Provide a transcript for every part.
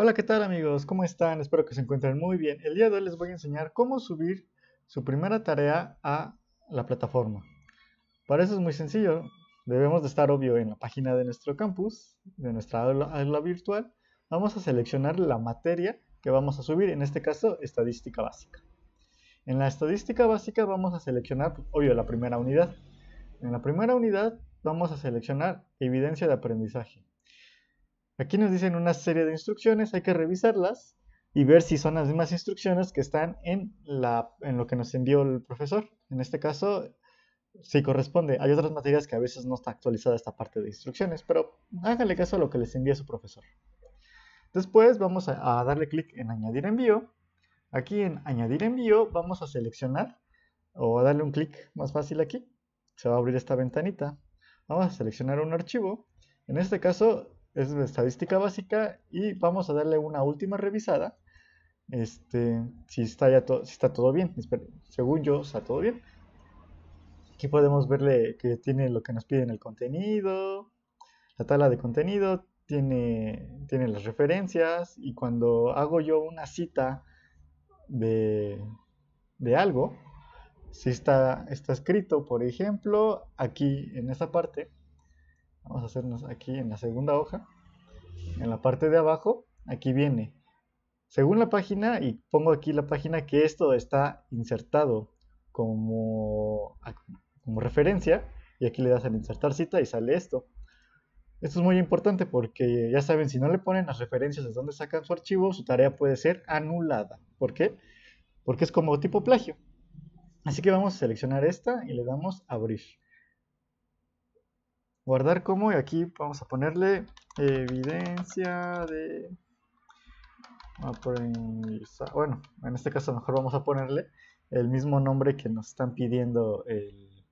Hola, ¿qué tal amigos? ¿Cómo están? Espero que se encuentren muy bien. El día de hoy les voy a enseñar cómo subir su primera tarea a la plataforma. Para eso es muy sencillo. Debemos de estar obvio en la página de nuestro campus, de nuestra aula virtual. Vamos a seleccionar la materia que vamos a subir, en este caso estadística básica. En la estadística básica vamos a seleccionar, obvio, la primera unidad. En la primera unidad vamos a seleccionar evidencia de aprendizaje. Aquí nos dicen una serie de instrucciones, hay que revisarlas y ver si son las mismas instrucciones que están en, la, lo que nos envió el profesor. En este caso, si sí corresponde. Hay otras materias que a veces no está actualizada esta parte de instrucciones, pero háganle caso a lo que les envía su profesor. Después vamos a, a darle clic en añadir envío. Aquí en añadir envío vamos a seleccionar o a darle un clic más fácil aquí. Se va a abrir esta ventanita. Vamos a seleccionar un archivo. En este caso es la estadística básica y vamos a darle una última revisada. Este, si está ya todo, si está todo bien, según yo está todo bien. Aquí podemos verle que tiene lo que nos piden el contenido, la tabla de contenido, tiene, tiene las referencias y cuando hago yo una cita de, algo, si está, está escrito, por ejemplo, aquí en esta parte, Vamos a hacernos aquí en la segunda hoja. En la parte de abajo, aquí viene. Según la página, y pongo aquí la página que esto está insertado como, referencia. Y aquí le das al insertar cita y sale esto. Esto es muy importante porque ya saben, si no le ponen las referencias de dónde sacan su archivo, su tarea puede ser anulada. ¿Por qué? Porque es como tipo plagio. Así que vamos a seleccionar esta y le damos abrir guardar como y aquí vamos a ponerle evidencia de Bueno, en este caso mejor vamos a ponerle el mismo nombre que nos están pidiendo el...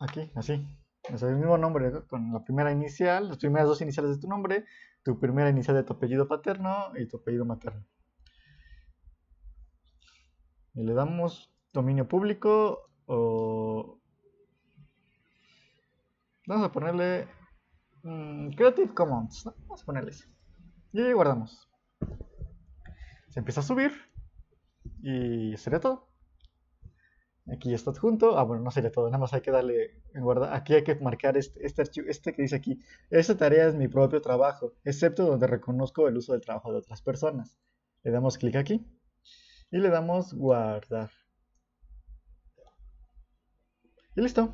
aquí, así. Es el mismo nombre con la primera inicial, las primeras dos iniciales de tu nombre, tu primera inicial de tu apellido paterno y tu apellido materno. Y le damos dominio público o Vamos a ponerle mm, Creative Commons. Vamos a ponerle eso. Y guardamos. Se empieza a subir. Y sería todo. Aquí ya está adjunto. Ah, bueno, no sería todo. Nada más hay que darle en guardar. Aquí hay que marcar este, este archivo, este que dice aquí. Esta tarea es mi propio trabajo, excepto donde reconozco el uso del trabajo de otras personas. Le damos clic aquí. Y le damos guardar. Y listo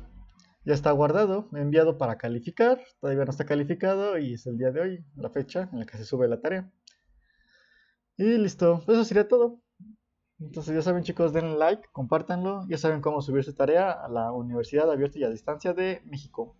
ya está guardado, enviado para calificar, todavía no está calificado y es el día de hoy, la fecha en la que se sube la tarea. Y listo, eso sería todo. Entonces ya saben chicos, denle like, compártanlo, ya saben cómo subir su tarea a la Universidad Abierta y a Distancia de México.